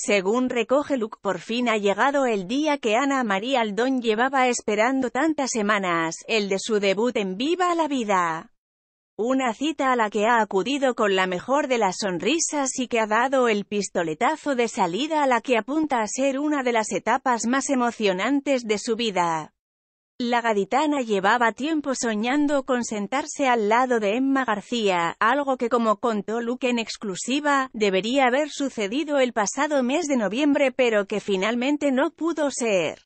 Según recoge Luke, por fin ha llegado el día que Ana María Aldón llevaba esperando tantas semanas, el de su debut en Viva la Vida. Una cita a la que ha acudido con la mejor de las sonrisas y que ha dado el pistoletazo de salida a la que apunta a ser una de las etapas más emocionantes de su vida. La gaditana llevaba tiempo soñando con sentarse al lado de Emma García, algo que como contó Luke en exclusiva, debería haber sucedido el pasado mes de noviembre pero que finalmente no pudo ser.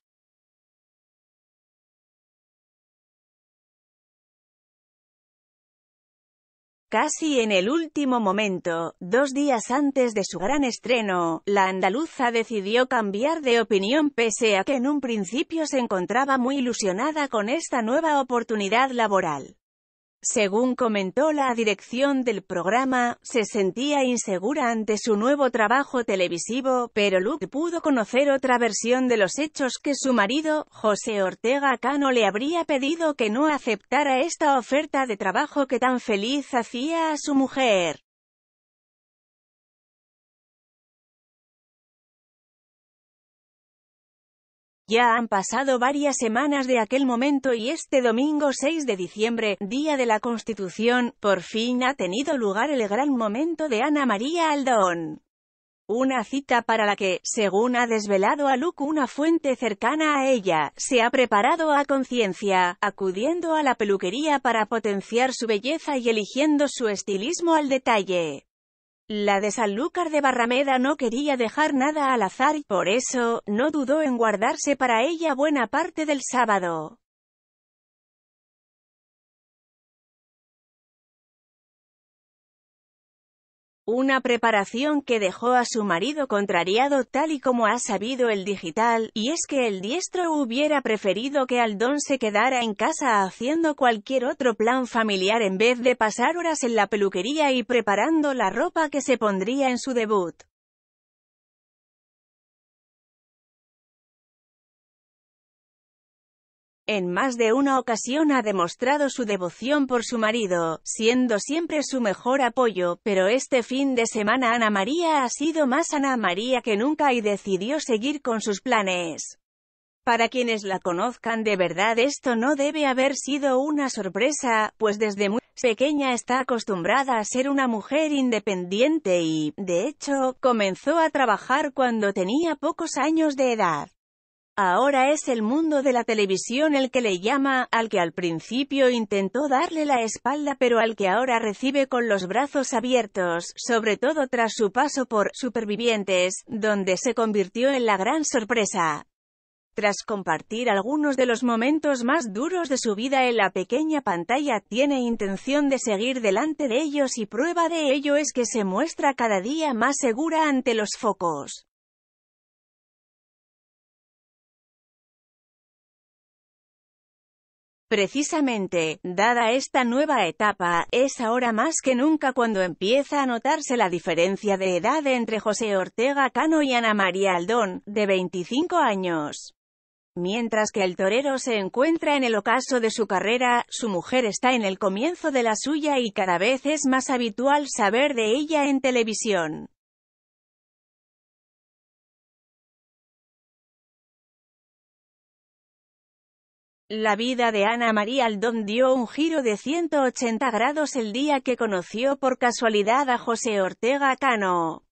Casi en el último momento, dos días antes de su gran estreno, la andaluza decidió cambiar de opinión pese a que en un principio se encontraba muy ilusionada con esta nueva oportunidad laboral. Según comentó la dirección del programa, se sentía insegura ante su nuevo trabajo televisivo, pero Luke pudo conocer otra versión de los hechos que su marido, José Ortega Cano le habría pedido que no aceptara esta oferta de trabajo que tan feliz hacía a su mujer. Ya han pasado varias semanas de aquel momento y este domingo 6 de diciembre, Día de la Constitución, por fin ha tenido lugar el gran momento de Ana María Aldón. Una cita para la que, según ha desvelado a Luke una fuente cercana a ella, se ha preparado a conciencia, acudiendo a la peluquería para potenciar su belleza y eligiendo su estilismo al detalle. La de Sanlúcar de Barrameda no quería dejar nada al azar y, por eso, no dudó en guardarse para ella buena parte del sábado. Una preparación que dejó a su marido contrariado tal y como ha sabido el digital, y es que el diestro hubiera preferido que Aldón se quedara en casa haciendo cualquier otro plan familiar en vez de pasar horas en la peluquería y preparando la ropa que se pondría en su debut. en más de una ocasión ha demostrado su devoción por su marido, siendo siempre su mejor apoyo, pero este fin de semana Ana María ha sido más Ana María que nunca y decidió seguir con sus planes. Para quienes la conozcan de verdad esto no debe haber sido una sorpresa, pues desde muy pequeña está acostumbrada a ser una mujer independiente y, de hecho, comenzó a trabajar cuando tenía pocos años de edad. Ahora es el mundo de la televisión el que le llama, al que al principio intentó darle la espalda pero al que ahora recibe con los brazos abiertos, sobre todo tras su paso por Supervivientes, donde se convirtió en la gran sorpresa. Tras compartir algunos de los momentos más duros de su vida en la pequeña pantalla, tiene intención de seguir delante de ellos y prueba de ello es que se muestra cada día más segura ante los focos. Precisamente, dada esta nueva etapa, es ahora más que nunca cuando empieza a notarse la diferencia de edad entre José Ortega Cano y Ana María Aldón, de 25 años. Mientras que el torero se encuentra en el ocaso de su carrera, su mujer está en el comienzo de la suya y cada vez es más habitual saber de ella en televisión. La vida de Ana María Aldón dio un giro de 180 grados el día que conoció por casualidad a José Ortega Cano.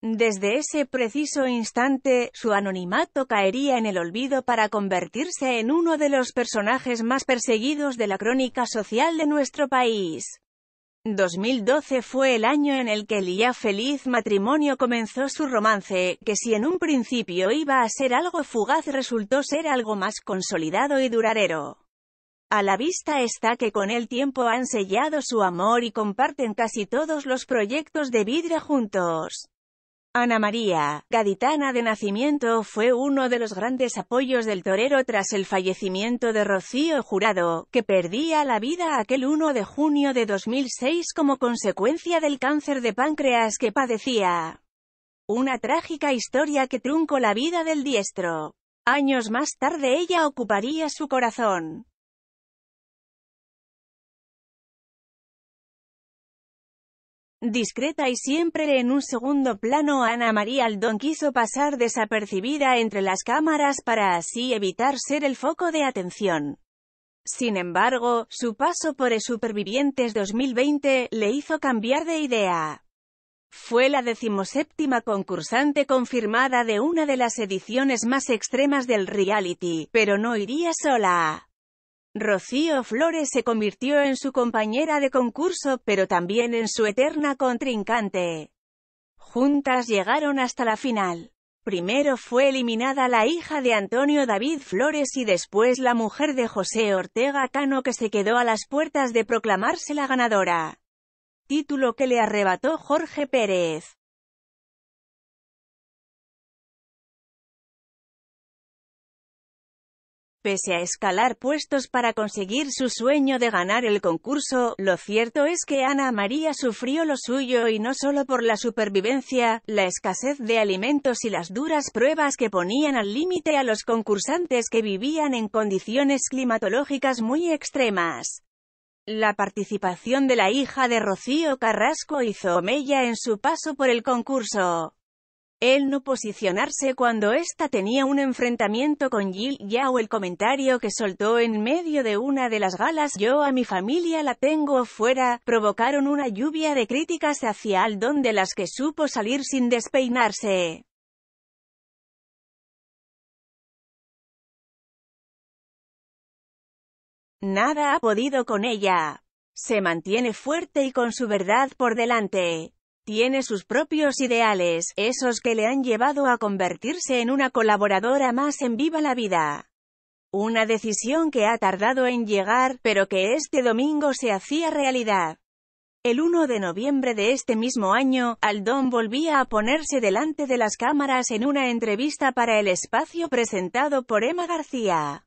Desde ese preciso instante, su anonimato caería en el olvido para convertirse en uno de los personajes más perseguidos de la crónica social de nuestro país. 2012 fue el año en el que el ya feliz matrimonio comenzó su romance, que si en un principio iba a ser algo fugaz resultó ser algo más consolidado y duradero. A la vista está que con el tiempo han sellado su amor y comparten casi todos los proyectos de vidrio juntos. Ana María, gaditana de nacimiento, fue uno de los grandes apoyos del torero tras el fallecimiento de Rocío Jurado, que perdía la vida aquel 1 de junio de 2006 como consecuencia del cáncer de páncreas que padecía. Una trágica historia que truncó la vida del diestro. Años más tarde ella ocuparía su corazón. Discreta y siempre en un segundo plano Ana María Aldón quiso pasar desapercibida entre las cámaras para así evitar ser el foco de atención. Sin embargo, su paso por el Supervivientes 2020 le hizo cambiar de idea. Fue la decimoséptima concursante confirmada de una de las ediciones más extremas del reality, pero no iría sola. Rocío Flores se convirtió en su compañera de concurso, pero también en su eterna contrincante. Juntas llegaron hasta la final. Primero fue eliminada la hija de Antonio David Flores y después la mujer de José Ortega Cano que se quedó a las puertas de proclamarse la ganadora. Título que le arrebató Jorge Pérez. Pese a escalar puestos para conseguir su sueño de ganar el concurso, lo cierto es que Ana María sufrió lo suyo y no solo por la supervivencia, la escasez de alimentos y las duras pruebas que ponían al límite a los concursantes que vivían en condiciones climatológicas muy extremas. La participación de la hija de Rocío Carrasco hizo mella en su paso por el concurso. Él no posicionarse cuando ésta tenía un enfrentamiento con Jill Yao el comentario que soltó en medio de una de las galas «Yo a mi familia la tengo fuera» provocaron una lluvia de críticas hacia Aldon de las que supo salir sin despeinarse. Nada ha podido con ella. Se mantiene fuerte y con su verdad por delante. Tiene sus propios ideales, esos que le han llevado a convertirse en una colaboradora más en Viva la Vida. Una decisión que ha tardado en llegar, pero que este domingo se hacía realidad. El 1 de noviembre de este mismo año, Aldón volvía a ponerse delante de las cámaras en una entrevista para el espacio presentado por Emma García.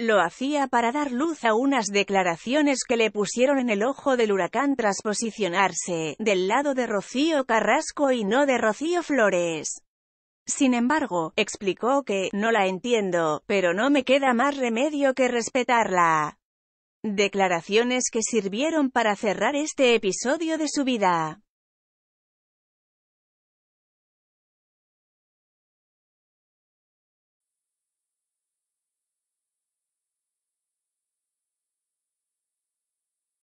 Lo hacía para dar luz a unas declaraciones que le pusieron en el ojo del huracán tras posicionarse del lado de Rocío Carrasco y no de Rocío Flores. Sin embargo, explicó que, no la entiendo, pero no me queda más remedio que respetarla. Declaraciones que sirvieron para cerrar este episodio de su vida.